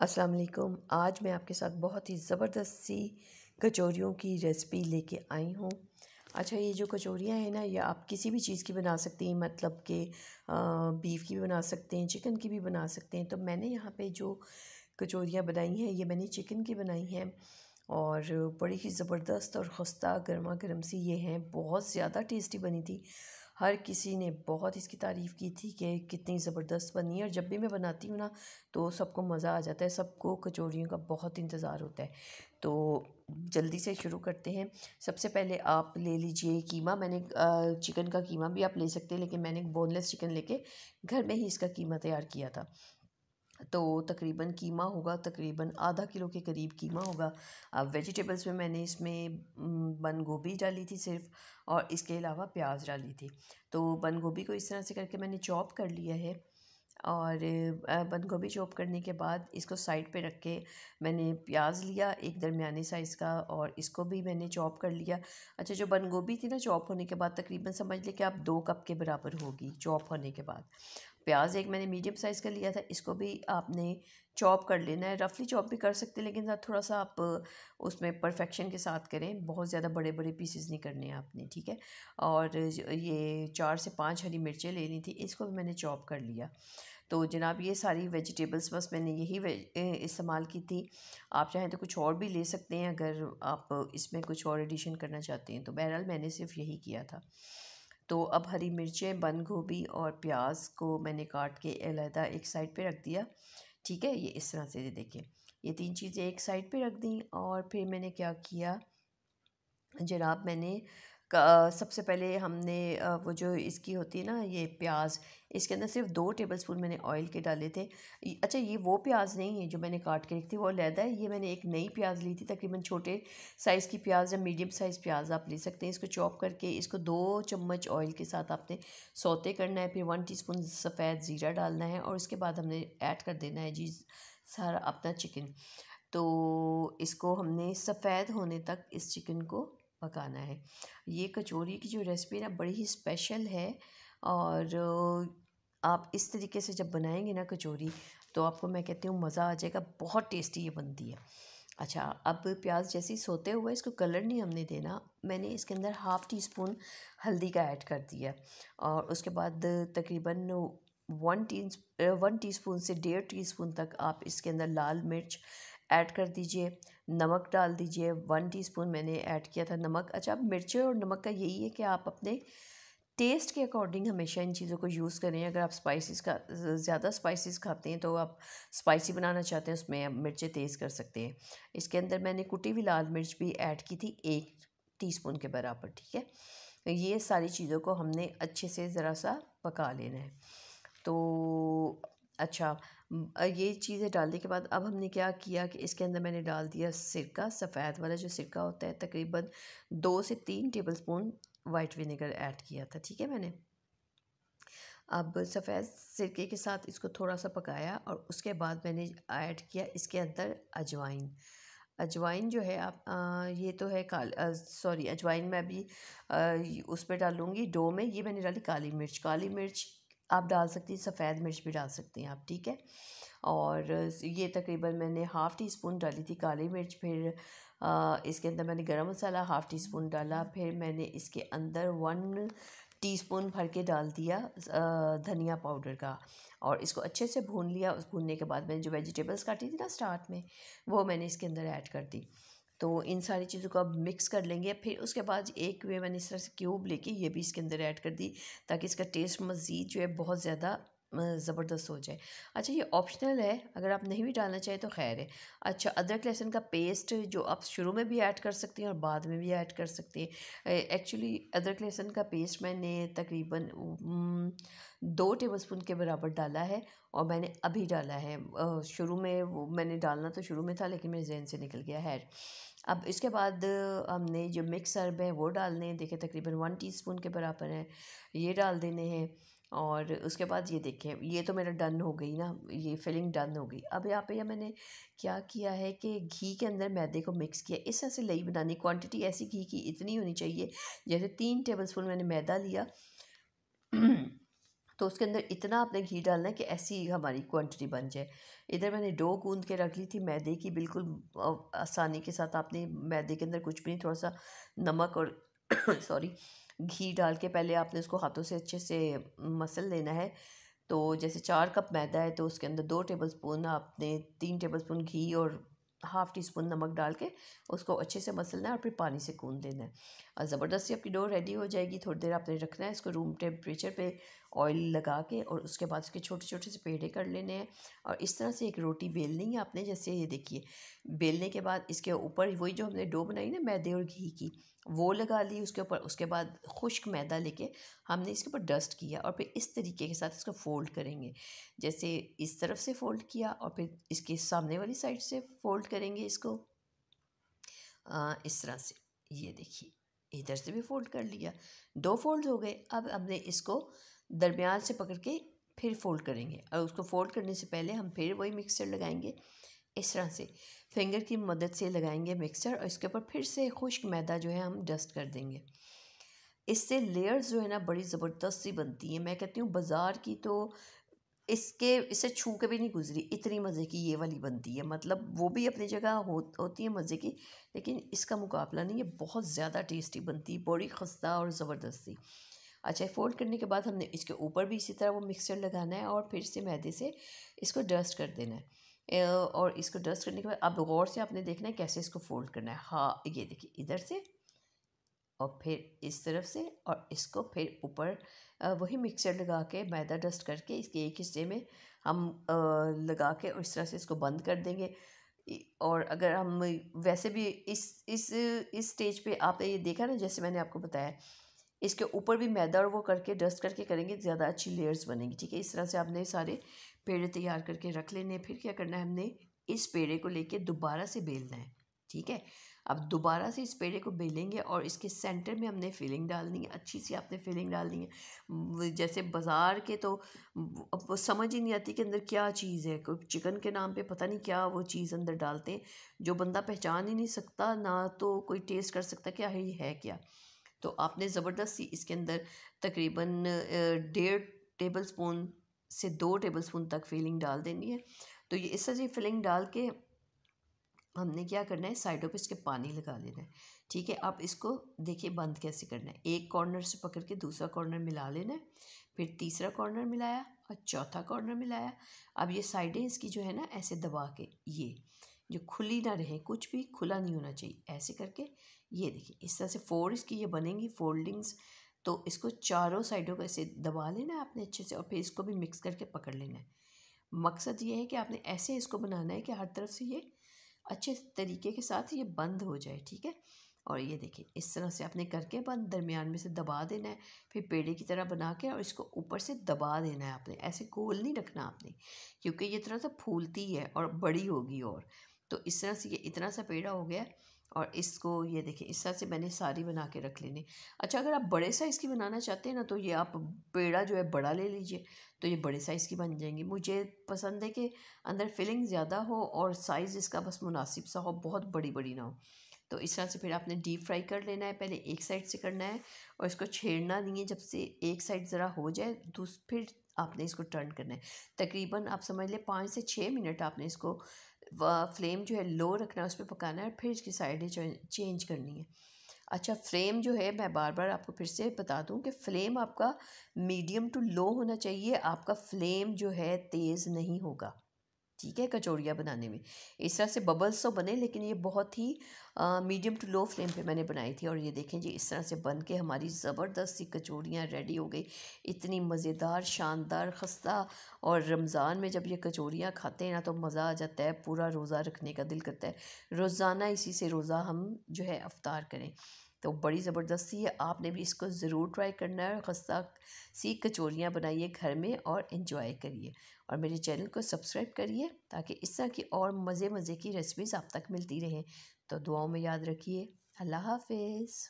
अस्सलाम वालेकुम आज मैं आपके साथ बहुत ही ज़बरदस्त सी कचौरियों की रेसिपी लेके आई हूँ अच्छा ये जो कचौरियाँ हैं ना ये आप किसी भी चीज़ की बना सकते हैं मतलब कि बीफ की भी बना सकते हैं चिकन की भी बना सकते हैं तो मैंने यहाँ पे जो कचौरियाँ बनाई हैं ये मैंने चिकन की बनाई हैं और बड़ी ही ज़बरदस्त और खस्ता गर्मा गर्म सी ये हैं बहुत ज़्यादा टेस्टी बनी थी हर किसी ने बहुत इसकी तारीफ़ की थी कि कितनी ज़बरदस्त बनी है और जब भी मैं बनाती हूँ ना तो सबको मज़ा आ जाता है सबको कचौड़ियों का बहुत इंतज़ार होता है तो जल्दी से शुरू करते हैं सबसे पहले आप ले लीजिए कीमा मैंने चिकन का कीमा भी आप ले सकते हैं लेकिन मैंने बोनलेस चिकन लेके घर में ही इसका कीमा तैयार किया था तो तकरीबन कीमा होगा तकरीबन आधा किलो के करीब कीमा होगा अब वेजिटेबल्स में मैंने इसमें बंद गोभी डाली थी सिर्फ और इसके अलावा प्याज डाली थी तो बंद गोभी को इस तरह से करके मैंने चॉप कर लिया है और बंद गोभी चॉप करने के बाद इसको साइड पे रख के मैंने प्याज लिया एक दरमियाने साइज़ का और इसको भी मैंने चॉप कर लिया अच्छा जो बंद गोभी थी ना चॉप होने के बाद तकरीबन समझ लें कि आप दो कप के बराबर होगी चॉप होने के बाद प्याज एक मैंने मीडियम साइज़ का लिया था इसको भी आपने चॉप कर लेना है रफली चॉप भी कर सकते हैं लेकिन थोड़ा सा आप उसमें परफेक्शन के साथ करें बहुत ज़्यादा बड़े बड़े पीसेस नहीं करने हैं आपने ठीक है और ये चार से पाँच हरी मिर्चें लेनी थी इसको भी मैंने चॉप कर लिया तो जनाब ये सारी वेजिटेबल्स बस मैंने यही इस्तेमाल की थी आप चाहें तो कुछ और भी ले सकते हैं अगर आप इसमें कुछ और एडिशन करना चाहते हैं तो बहरहाल मैंने सिर्फ यही किया था तो अब हरी मिर्चें बंद गोभी और प्याज को मैंने काट के अलहदा एक साइड पे रख दिया ठीक है ये इस तरह से देखें ये तीन चीज़ें एक साइड पे रख दी और फिर मैंने क्या किया जनाब मैंने सबसे पहले हमने वो जो इसकी होती है ना ये प्याज इसके अंदर सिर्फ दो टेबल स्पून मैंने ऑयल के डाले थे अच्छा ये वो प्याज नहीं है जो मैंने काट के रखी थी वो लैदा है ये मैंने एक नई प्याज ली थी तकरीबन छोटे साइज़ की प्याज या मीडियम साइज़ प्याज आप ले सकते हैं इसको चॉप करके इसको दो चम्मच ऑयल के साथ आपने सोते करना है फिर वन टी सफ़ेद ज़ीरा डालना है और उसके बाद हमने ऐड कर देना है जी सारा अपना चिकन तो इसको हमने सफ़ेद होने तक इस चिकन को पकाना है ये कचौरी की जो रेसिपी ना बड़ी ही स्पेशल है और आप इस तरीके से जब बनाएंगे ना कचौरी तो आपको मैं कहती हूँ मज़ा आ जाएगा बहुत टेस्टी ये बनती है अच्छा अब प्याज जैसे सोते हुए इसको कलर नहीं हमने देना मैंने इसके अंदर हाफ़ टी स्पून हल्दी का ऐड कर दिया और उसके बाद तकरीबन वन टी वन स्पून से डेढ़ स्पून तक आप इसके अंदर लाल मिर्च ऐड कर दीजिए नमक डाल दीजिए वन टीस्पून मैंने ऐड किया था नमक अच्छा मिर्चें और नमक का यही है कि आप अपने टेस्ट के अकॉर्डिंग हमेशा इन चीज़ों को यूज़ करें अगर आप स्पाइसेस का ज़्यादा स्पाइसेस खाते हैं तो आप स्पाइसी बनाना चाहते हैं उसमें आप मिर्चें तेज़ कर सकते हैं इसके अंदर मैंने कुटी हुई लाल मिर्च भी ऐड की थी एक टीस्पून के बराबर ठीक है ये सारी चीज़ों को हमने अच्छे से ज़रा सा पका लेना है तो अच्छा ये चीज़ें डालने के बाद अब हमने क्या किया कि इसके अंदर मैंने डाल दिया सिरका सफ़ेद वाला जो सिरका होता है तकरीबन दो से तीन tablespoon white vinegar add किया था ठीक है मैंने अब सफ़ेद सिरके के साथ इसको थोड़ा सा पकाया और उसके बाद मैंने ऐड किया इसके अंदर अजवाइन अजवाइन जो है आप आ, ये तो है काल सॉरी अजवाइन मैं अभी उस पर डालूँगी डो में ये मैंने डाली काली मिर्च काली मिर्च आप डाल सकती हैं सफ़ेद मिर्च भी डाल सकते हैं आप ठीक है और ये तकरीबन मैंने हाफ़ टी स्पून डाली थी काली मिर्च फिर आ, इसके अंदर मैंने गरम मसाला हाफ़ टी स्पून डाला फिर मैंने इसके अंदर वन टीस्पून भर के डाल दिया धनिया पाउडर का और इसको अच्छे से भून लिया उस भूनने के बाद मैंने जो वेजिटेबल्स काटी थी ना स्टार्ट में वो मैंने इसके अंदर ऐड कर दी तो इन सारी चीज़ों को अब मिक्स कर लेंगे फिर उसके बाद एक वे मैंने इस तरह से क्यूब लेके ये भी इसके अंदर ऐड कर दी ताकि इसका टेस्ट मज़ीद जो है बहुत ज़्यादा ज़बरदस्त हो जाए अच्छा ये ऑप्शनल है अगर आप नहीं भी डालना चाहें तो खैर है अच्छा अदरक लहसुन का पेस्ट जो आप शुरू में भी ऐड कर सकती हैं और बाद में भी ऐड कर सकती हैं एक्चुअली अदरक लहसुन का पेस्ट मैंने तकरीबन दो टेबलस्पून के बराबर डाला है और मैंने अभी डाला है शुरू में वो मैंने डालना तो शुरू में था लेकिन मेरे जहन से निकल गया है अब इसके बाद हमने जो मिक्स हर्ब है वो डालने हैं देखे तकरीबन वन टीस्पून के बराबर है ये डाल देने हैं और उसके बाद ये देखें ये तो मेरा डन हो गई ना ये फिलिंग डन हो गई अब यहाँ पे मैंने क्या किया है कि घी के अंदर मैदे को मिक्स किया इस तरह से लई बनानी क्वांटिटी ऐसी घी की इतनी होनी चाहिए जैसे तीन टेबल स्पून मैंने मैदा लिया तो उसके अंदर इतना आपने घी डालना है कि ऐसी हमारी क्वांटिटी बन जाए इधर मैंने डो गूंद के रख ली थी मैदे की बिल्कुल आसानी के साथ आपने मैदे के अंदर कुछ भी नहीं थोड़ा सा नमक और सॉरी घी डाल के पहले आपने उसको हाथों से अच्छे से मसल लेना है तो जैसे चार कप मैदा है तो उसके अंदर दो टेबल स्पून आपने तीन टेबल स्पून घी और हाफ़ टी स्पून नमक डाल के उसको अच्छे से मसलना है और फिर पानी से कून देना है और ज़बरदस्ती आपकी डो रेडी हो जाएगी थोड़ी देर आपने रखना है इसको रूम टेम्परेचर पे ऑयल लगा के और उसके बाद उसके छोटे छोटे से पेड़े कर लेने हैं और इस तरह से एक रोटी बेलनी है आपने जैसे ये देखिए बेलने के बाद इसके ऊपर वही जो हमने डो बनाई ना मैदे और घी की वो लगा ली उसके ऊपर उसके बाद खुश्क मैदा लेके हमने इसके ऊपर डस्ट किया और फिर इस तरीके के साथ इसको फ़ोल्ड करेंगे जैसे इस तरफ से फ़ोल्ड किया और फिर इसके सामने वाली साइड से फ़ोल्ड करेंगे इसको आ, इस तरह से ये देखिए इधर से भी फ़ोल्ड कर लिया दो फोल्ड हो गए अब हमने इसको दरमियान से पकड़ के फिर फ़ोल्ड करेंगे और उसको फ़ोल्ड करने से पहले हम फिर वही मिक्सचर लगाएंगे इस तरह से फिंगर की मदद से लगाएंगे मिक्सचर और इसके ऊपर फिर से खुश्क मैदा जो है हम डस्ट कर देंगे इससे लेयर्स जो है ना बड़ी ज़बरदस्त सी बनती है मैं कहती हूँ बाज़ार की तो इसके इसे छू के भी नहीं गुजरी इतनी मज़े की ये वाली बनती है मतलब वो भी अपनी जगह हो, होती है मज़े की लेकिन इसका मुकाबला नहीं है बहुत ज़्यादा टेस्टी बनती बड़ी खस्ता और ज़बरदस्ती अच्छा फोल्ड करने के बाद हमने इसके ऊपर भी इसी तरह वो मिक्सचर लगाना है और फिर से मैदे से इसको डस्ट कर देना है और इसको डस्ट करने के बाद अब गौर से आपने देखना है कैसे इसको फोल्ड करना है हाँ ये देखिए इधर से और फिर इस तरफ से और इसको फिर ऊपर वही मिक्सर लगा के मैदा डस्ट करके इसके एक हिस्से में हम लगा के और इस तरह से इसको बंद कर देंगे और अगर हम वैसे भी इस इस इस स्टेज पे आपने ये देखा ना जैसे मैंने आपको बताया इसके ऊपर भी मैदा और वो करके डस्ट करके करेंगे ज़्यादा अच्छी लेयर्स बनेंगी ठीक है इस तरह से आपने सारे पेड़े तैयार करके रख लेने फिर क्या करना है हमने इस पेड़े को लेके दोबारा से बेलना है ठीक है अब दोबारा से इस पेड़े को बेलेंगे और इसके सेंटर में हमने फिलिंग डालनी है अच्छी सी आपने फिलिंग डालनी है जैसे बाज़ार के तो वो समझ ही नहीं आती कि अंदर क्या चीज़ है कोई चिकन के नाम पे पता नहीं क्या वो चीज़ अंदर डालते हैं जो बंदा पहचान ही नहीं सकता ना तो कोई टेस्ट कर सकता है ये है क्या तो आपने ज़बरदस्ती इसके अंदर तकरीबन डेढ़ टेबल स्पून से दो टेबल स्पून तक फिलिंग डाल देनी है तो ये इस तरह फिलिंग डाल के हमने क्या करना है साइडों पे इसके पानी लगा लेना है ठीक है आप इसको देखिए बंद कैसे करना है एक कॉर्नर से पकड़ के दूसरा कॉर्नर मिला लेना है फिर तीसरा कॉर्नर मिलाया और चौथा कॉर्नर मिलाया अब ये साइडें इसकी जो है ना ऐसे दबा के ये जो खुली ना रहे कुछ भी खुला नहीं होना चाहिए ऐसे करके ये देखिए इस तरह से फोर इसकी ये बनेंगी फोल्डिंग्स तो इसको चारों साइडों को ऐसे दबा लेना है आपने अच्छे से और फिर इसको भी मिक्स करके पकड़ लेना है मकसद ये है कि आपने ऐसे इसको बनाना है कि हर तरफ से ये अच्छे तरीके के साथ ये बंद हो जाए ठीक है और ये देखिए इस तरह से आपने करके बंद दरमियान में से दबा देना है फिर पेड़े की तरह बना के और इसको ऊपर से दबा देना है आपने ऐसे गोल नहीं रखना आपने क्योंकि ये तरह से फूलती है और बड़ी होगी और तो इस तरह से ये इतना सा पेड़ा हो गया और इसको ये देखें इस तरह से मैंने सारी बना के रख लेनी अच्छा अगर आप बड़े साइज़ की बनाना चाहते हैं ना तो ये आप पेड़ा जो है बड़ा ले लीजिए तो ये बड़े साइज़ की बन जाएंगी मुझे पसंद है कि अंदर फिलिंग ज़्यादा हो और साइज़ इसका बस मुनासिब सा हो बहुत बड़ी बड़ी ना हो तो इस तरह से फिर आपने डीप फ्राई कर लेना है पहले एक साइड से करना है और इसको छेड़ना नहीं है जब से एक साइड ज़रा हो जाए तो फिर आपने इसको टर्न करना है तकरीबन आप समझ लें पाँच से छः मिनट आपने इसको फ्लेम जो है लो रखना है उस पर पकाना है फिर इसकी साइड चेंज करनी है अच्छा फ्लेम जो है मैं बार बार आपको फिर से बता दूं कि फ्लेम आपका मीडियम टू लो होना चाहिए आपका फ्लेम जो है तेज़ नहीं होगा ठीक है कचौड़ियाँ बनाने में इस तरह से बबल्स तो बने लेकिन ये बहुत ही मीडियम टू लो फ्लेम पे मैंने बनाई थी और ये देखें जी इस तरह से बन के हमारी ज़बरदस्त सी कचौड़ियाँ रेडी हो गई इतनी मज़ेदार शानदार खस्ता और रमज़ान में जब ये कचौड़ियाँ खाते हैं ना तो मज़ा आ जाता है पूरा रोज़ा रखने का दिल करता है रोज़ाना इसी से रोज़ा हम जो है अफ्तार करें तो बड़ी ज़बरदस्ती है आपने भी इसको ज़रूर ट्राई करना है और खस्ता सी कचौरियाँ बनाइए घर में और इन्जॉय करिए और मेरे चैनल को सब्सक्राइब करिए ताकि इस तरह की और मज़े मज़े की रेसिपीज़ आप तक मिलती रहें तो दुआओं में याद रखिए अल्लाह हाफिज़